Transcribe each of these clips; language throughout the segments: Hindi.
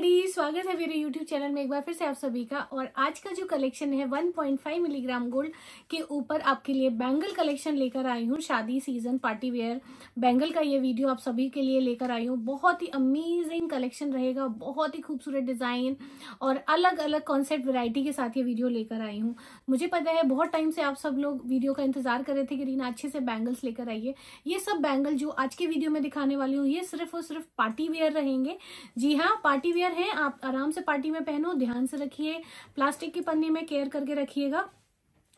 स्वागत है मेरे YouTube चैनल में एक बार फिर से आप सभी का और आज का जो कलेक्शन है 1.5 मिलीग्राम गोल्ड के ऊपर आपके लिए बैंगल कलेक्शन लेकर आई हूँ शादी सीजन पार्टी वेयर बैंगल का ये वीडियो आप सभी के लिए लेकर आई हूँ बहुत ही अमेजिंग कलेक्शन रहेगा बहुत ही खूबसूरत डिजाइन और अलग अलग कॉन्सेप्ट वेरायटी के साथ ये वीडियो लेकर आई हूँ मुझे पता है बहुत टाइम से आप सब लोग वीडियो का इंतजार कर रहे थे कि रीना अच्छे से बैंगल्स लेकर आइए ये सब बैंगल जो आज के वीडियो में दिखाने वाली हूँ ये सिर्फ और सिर्फ पार्टी वेयर रहेंगे जी हाँ पार्टी वेयर वेयर है आप आराम से पार्टी में पहनो ध्यान से रखिए प्लास्टिक की पन्नी में केयर करके रखिएगा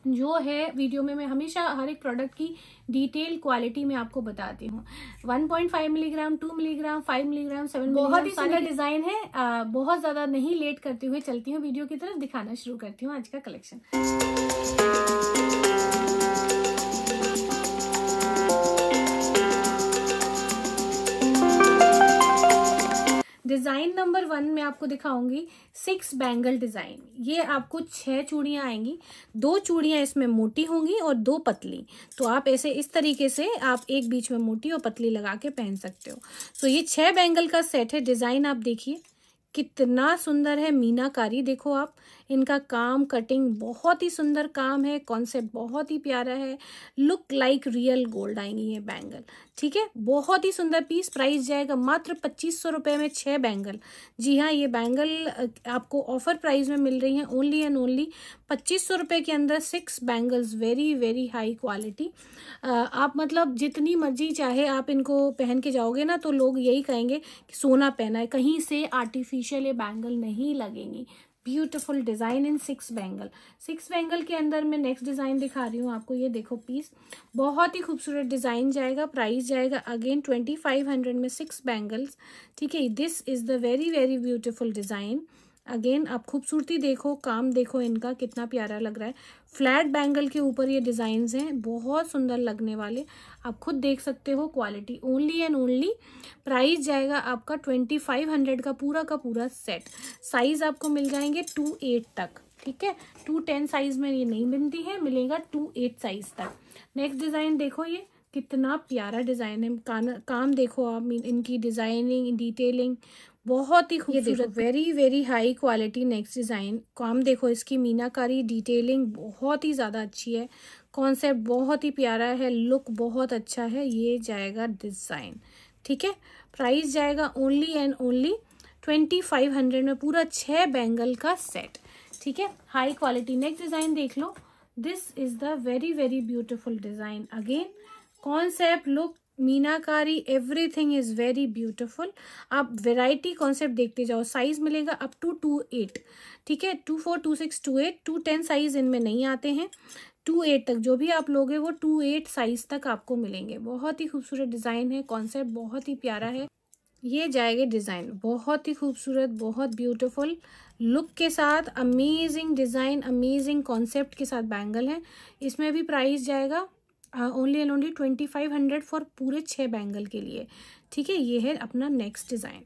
जो है वीडियो में मैं हमेशा हर एक प्रोडक्ट की डिटेल क्वालिटी में आपको बताती हूँ 1.5 मिलीग्राम 2 मिलीग्राम 5 मिलीग्राम 7 बहुत ही सुंदर डिजाइन है आ, बहुत ज्यादा नहीं लेट करते हुए चलती हूँ वीडियो की तरफ दिखाना शुरू करती हूँ आज का कलेक्शन स्लाइड नंबर वन में आपको दिखाऊंगी सिक्स बैंगल डिजाइन ये आपको छह चूड़ियां आएंगी दो चूड़ियां इसमें मोटी होंगी और दो पतली तो आप ऐसे इस तरीके से आप एक बीच में मोटी और पतली लगा के पहन सकते हो सो ये छह बैंगल का सेट है डिजाइन आप देखिए कितना सुंदर है मीनाकारी देखो आप इनका काम कटिंग बहुत ही सुंदर काम है कॉन्सेप्ट बहुत ही प्यारा है लुक लाइक रियल गोल्ड आएंगी ये बैंगल ठीक है बहुत ही सुंदर पीस प्राइस जाएगा मात्र पच्चीस सौ रुपये में छः बैंगल जी हाँ ये बैंगल आपको ऑफर प्राइस में मिल रही हैं ओनली एंड ओनली पच्चीस सौ रुपये के अंदर six bangles very very high quality आप मतलब जितनी मर्जी चाहे आप इनको पहन के जाओगे ना तो लोग यही कहेंगे कि सोना पहना है कहीं से आर्टिफिशियल ये बैंगल नहीं लगेंगी beautiful design in six bangle six bangle के अंदर मैं नेक्स्ट डिजाइन दिखा रही हूँ आपको ये देखो पीस बहुत ही खूबसूरत डिजाइन जाएगा प्राइस जाएगा अगेन ट्वेंटी फाइव हंड्रेड में सिक्स बैंगल्स ठीक है this is the very very beautiful design again आप खूबसूरती देखो काम देखो इनका कितना प्यारा लग रहा है फ्लैट बैंगल के ऊपर ये डिज़ाइंस हैं बहुत सुंदर लगने वाले आप खुद देख सकते हो quality only and only price जाएगा आपका ट्वेंटी फाइव हंड्रेड का पूरा का पूरा सेट साइज़ आपको मिल जाएंगे टू एट तक ठीक है टू टेन साइज़ में ये नहीं मिलती है मिलेगा टू एट साइज़ तक नेक्स्ट डिज़ाइन देखो ये कितना प्यारा डिज़ाइन है काम देखो आप इनकी डिज़ाइनिंग डिटेलिंग बहुत ही खूबसूरत very very high quality next design काम देखो इसकी मीनाकारी डिटेलिंग बहुत ही ज़्यादा अच्छी है कॉन्सेप्ट बहुत ही प्यारा है लुक बहुत अच्छा है ये जाएगा डिज़ाइन ठीक है प्राइस जाएगा only and only twenty five hundred में पूरा छः बैंगल का सेट ठीक है हाई क्वालिटी नेक्स्ट डिज़ाइन देख लो this is the very very beautiful design again concept look meenakari everything is very beautiful आप वेराइटी कॉन्सेप्ट देखते जाओ साइज़ मिलेगा अप टू टू एट ठीक है two four two six two eight two ten size इनमें नहीं आते हैं टू एट तक जो भी आप लोगे वो टू एट साइज़ तक आपको मिलेंगे बहुत ही खूबसूरत डिज़ाइन है कॉन्सेप्ट बहुत ही प्यारा है ये जाएगा डिज़ाइन बहुत ही खूबसूरत बहुत ब्यूटिफुल लुक के साथ अमेजिंग डिज़ाइन अमेजिंग कॉन्सेप्ट के साथ बैंगल है इसमें भी प्राइस जाएगा only and only twenty five hundred for पूरे छः बैंगल के लिए ठीक है ये है अपना नेक्स्ट डिज़ाइन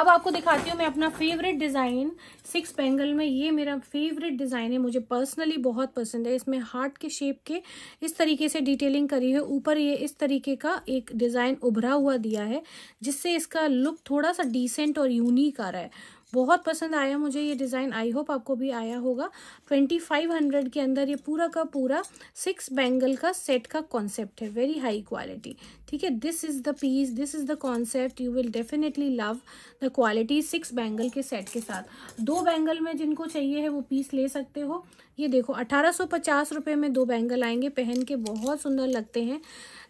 अब आपको दिखाती हूँ मैं अपना फेवरेट डिज़ाइन सिक्स बैंगल में ये मेरा फेवरेट डिज़ाइन है मुझे पर्सनली बहुत पसंद है इसमें हार्ट के शेप के इस तरीके से डिटेलिंग करी है ऊपर ये इस तरीके का एक डिज़ाइन उभरा हुआ दिया है जिससे इसका लुक थोड़ा सा डिसेंट और यूनिक आ रहा है बहुत पसंद आया मुझे ये डिज़ाइन आई होप आपको भी आया होगा ट्वेंटी फाइव हंड्रेड के अंदर ये पूरा का पूरा सिक्स बैंगल का सेट का कॉन्सेप्ट है वेरी हाई क्वालिटी ठीक है this is the piece this is the concept you will definitely love the quality six bangle के सेट के साथ दो बैंगल में जिनको चाहिए है वो पीस ले सकते हो ये देखो अठारह सौ पचास रुपये में दो बैंगल आएंगे पहन के बहुत सुंदर लगते हैं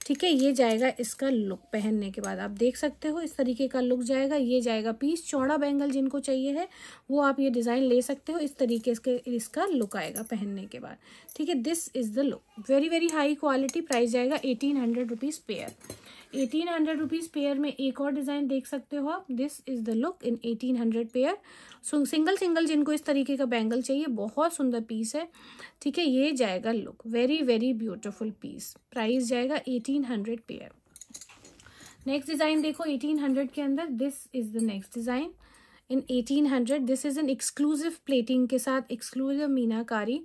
ठीक है ये जाएगा इसका लुक पहनने के बाद आप देख सकते हो इस तरीके का लुक जाएगा ये जाएगा पीस चौड़ा बैंगल जिनको चाहिए चाहिए है वो आप ये डिज़ाइन ले सकते हो इस तरीके से इसका लुक आएगा पहनने के बाद ठीक है this is the look very very high quality price जाएगा eighteen hundred rupees pair eighteen hundred rupees pair में एक और डिज़ाइन देख सकते हो आप this is the look in eighteen hundred pair single single जिनको इस तरीके का बैंगल चाहिए बहुत सुंदर पीस है ठीक है ये जाएगा look very very beautiful piece price जाएगा eighteen hundred pair next design देखो एटीन हंड्रेड के अंदर this is the next design in 1800 this is an exclusive plating के साथ एक्सक्लूसिव मीनाकारी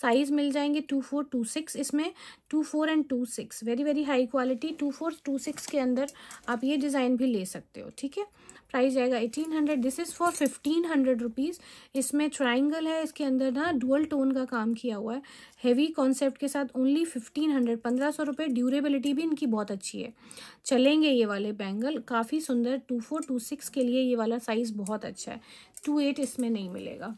साइज़ मिल जाएंगे टू फोर टू सिक्स इसमें two four and two six very very high quality two four two six के अंदर आप ये डिज़ाइन भी ले सकते हो ठीक है प्राइस जाएगा eighteen hundred this is for fifteen hundred rupees इसमें ट्राइंगल है इसके अंदर ना डुअल टोन का काम किया हुआ है हैवी कॉन्सेप्ट के साथ ओनली फिफ्टीन हंड्रेड पंद्रह सौ रुपये ड्यूरेबिलिटी भी इनकी बहुत अच्छी है चलेंगे ये वाले बैंगल काफ़ी सुंदर टू फोर टू सिक्स के लिए ये वाला साइज़ बहुत अच्छा है टू एट इसमें नहीं मिलेगा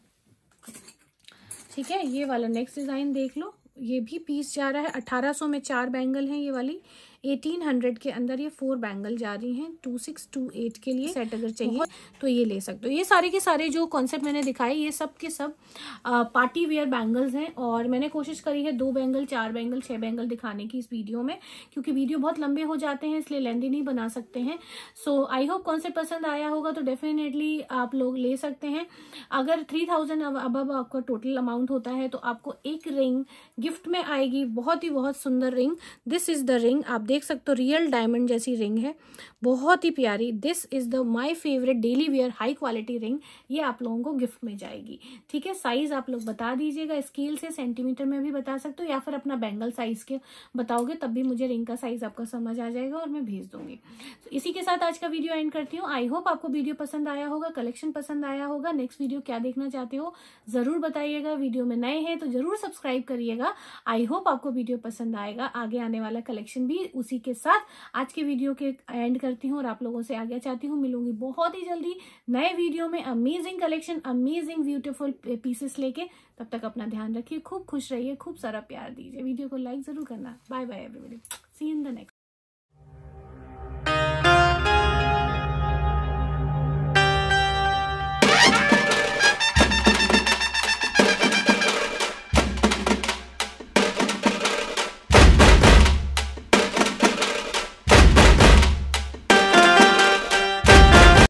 ठीक है ये वाला नेक्स्ट डिज़ाइन देख लो ये भी पीस जा रहा है अठारह सौ में चार बैंगल हैं ये वाली 1800 के अंदर ये फोर बैंगल जा रही हैं 2628 के लिए सेट अगर चाहिए तो ये ले सकते हो ये सारे के सारे जो कॉन्सेप्ट मैंने दिखाए ये सब के सब आ, पार्टी वेयर बैंगल्स हैं और मैंने कोशिश करी है दो बैंगल चार बैंगल छः बैंगल दिखाने की इस वीडियो में क्योंकि वीडियो बहुत लंबे हो जाते हैं इसलिए लेंदी नहीं बना सकते हैं सो आई होप कॉन्सेप्ट पसंद आया होगा तो डेफिनेटली आप लोग ले सकते हैं अगर थ्री थाउजेंड अब आपका टोटल अमाउंट होता है तो आपको एक रिंग गिफ्ट में आएगी बहुत ही बहुत सुंदर ring this is the ring आप देख देख सकते हो रियल डायमंड जैसी रिंग है बहुत ही प्यारी this is the my favourite daily wear high quality ring ये आप लोगों को गिफ्ट में जाएगी ठीक है साइज़ आप लोग बता दीजिएगा स्केल से सेंटीमीटर में भी बता सकते हो या फिर अपना बैंगल साइज़ के बताओगे तब भी मुझे रिंग का साइज़ आपका समझ आ जाएगा और मैं भेज दूंगी तो इसी के साथ आज का वीडियो एंड करती हूँ आई होप आपको वीडियो पसंद आया होगा कलेक्शन पसंद आया होगा नेक्स्ट वीडियो क्या देखना चाहते हो ज़रूर बताइएगा वीडियो में नए हैं तो ज़रूर सब्सक्राइब करिएगा आई होप आपको वीडियो पसंद आएगा आगे आने वाला कलेक्शन भी उस उसी के साथ आज के वीडियो के एंड करती हूँ और आप लोगों से आगे चाहती हूँ मिलूंगी बहुत ही जल्दी नए वीडियो में amazing collection amazing beautiful pieces लेके तब तक अपना ध्यान रखिए खूब खुश रहिए खूब सारा प्यार दीजिए वीडियो को लाइक जरूर करना bye bye everybody see in the next